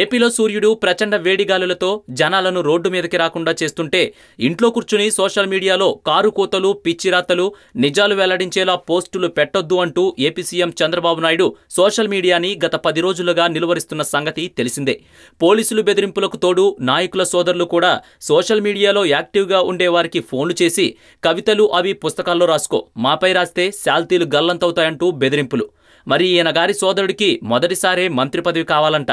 ఏపీలో సూర్యుడు ప్రచండ వేడిగాలులతో జనాలను రోడ్డు మీదకి రాకుండా చేస్తుంటే ఇంట్లో కూర్చుని సోషల్ మీడియాలో కారు కోతలు పిచ్చిరాతలు నిజాలు వెల్లడించేలా పోస్టులు పెట్టొద్దు అంటూ AP CM Chandrababu Naidu social మీడియాని గత పది రోజులుగా నిలువరిస్తున్న సంగతి తెలిసిందే పోలీసులు బెదిరింపులకు తోడు నాయకుల సోదరులు కూడా సోషల్ మీడియాలో యాక్టివ్గా ఉండేవారికి ఫోన్లు చేసి కవితలు అవి పుస్తకాల్లో రాసుకో మాపై రాస్తే శాల్తీలు గల్లంతవుతాయంటూ బెదిరింపులు మరి ఈయన గారి సోదరుడికి మొదటిసారే మంత్రి పదవి కావాలంట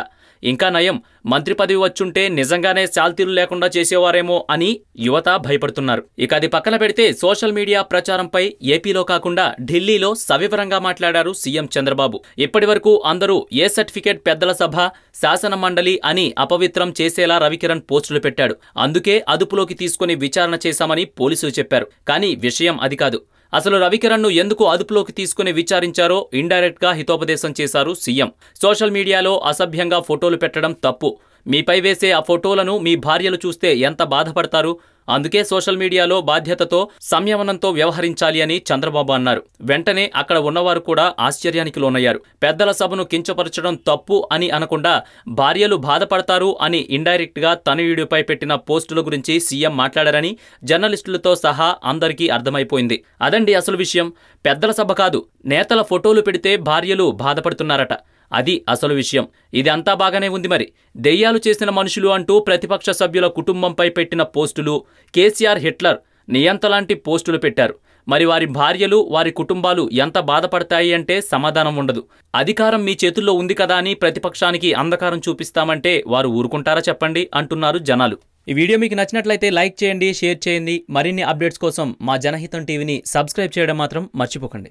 ఇంకా నయం మంత్రి పదవి వచ్చుంటే నిజంగానే శాల్తీలు లేకుండా చేసేవారేమో అని యువత భయపడుతున్నారు ఇక అది పక్కన పెడితే సోషల్ మీడియా ప్రచారంపై ఏపీలో కాకుండా ఢిల్లీలో సవివరంగా మాట్లాడారు సీఎం చంద్రబాబు ఇప్పటివరకు అందరూ ఏ సర్టిఫికేట్ పెద్దల సభ శాసన మండలి అని అపవిత్రం చేసేలా రవికిరణ్ పోస్టులు పెట్టాడు అందుకే అదుపులోకి తీసుకుని విచారణ చేశామని పోలీసులు చెప్పారు కానీ విషయం అది కాదు అసలు రవికిరణ్ ను ఎందుకు అదుపులోకి తీసుకుని విచారించారో గా హితోపదేశం చేశారు సీఎం సోషల్ మీడియాలో అసభ్యంగా ఫోటోలు పెట్టడం తప్పు మీపై వేసే ఆ ఫోటోలను మీ భార్యలు చూస్తే ఎంత బాధపడతారు అందుకే సోషల్ మీడియాలో బాధ్యతతో సంయమనంతో వ్యవహరించాలి అని చంద్రబాబు అన్నారు వెంటనే అక్కడ ఉన్నవారు కూడా ఆశ్చర్యానికి లోనయ్యారు పెద్దల సభను కించపరచడం తప్పు అని అనకుండా భార్యలు బాధపడతారు అని ఇండైరెక్ట్గా తనయుడిపై పెట్టిన పోస్టుల గురించి సీఎం మాట్లాడారని జర్నలిస్టులతో సహా అందరికీ అర్థమైపోయింది అదండి అసలు విషయం పెద్దల సభ కాదు నేతల ఫోటోలు పెడితే భార్యలు బాధపడుతున్నారట అది అసలు విషయం ఇది అంతా బాగానే ఉంది మరి దెయ్యాలు చేసిన మనుషులు అంటూ ప్రతిపక్ష సభ్యుల కుటుంబంపై పెట్టిన పోస్టులు కేసీఆర్ హిట్లర్ నియంతలాంటి పోస్టులు పెట్టారు మరి వారి భార్యలు వారి కుటుంబాలు ఎంత బాధపడతాయి అంటే సమాధానం ఉండదు అధికారం మీ చేతుల్లో ఉంది కదా అని ప్రతిపక్షానికి అంధకారం చూపిస్తామంటే వారు ఊరుకుంటారా చెప్పండి అంటున్నారు జనాలు ఈ వీడియో మీకు నచ్చినట్లయితే లైక్ చేయండి షేర్ చేయండి మరిన్ని అప్డేట్స్ కోసం మా జనహితం టీవీని సబ్స్క్రైబ్ చేయడం మాత్రం మర్చిపోకండి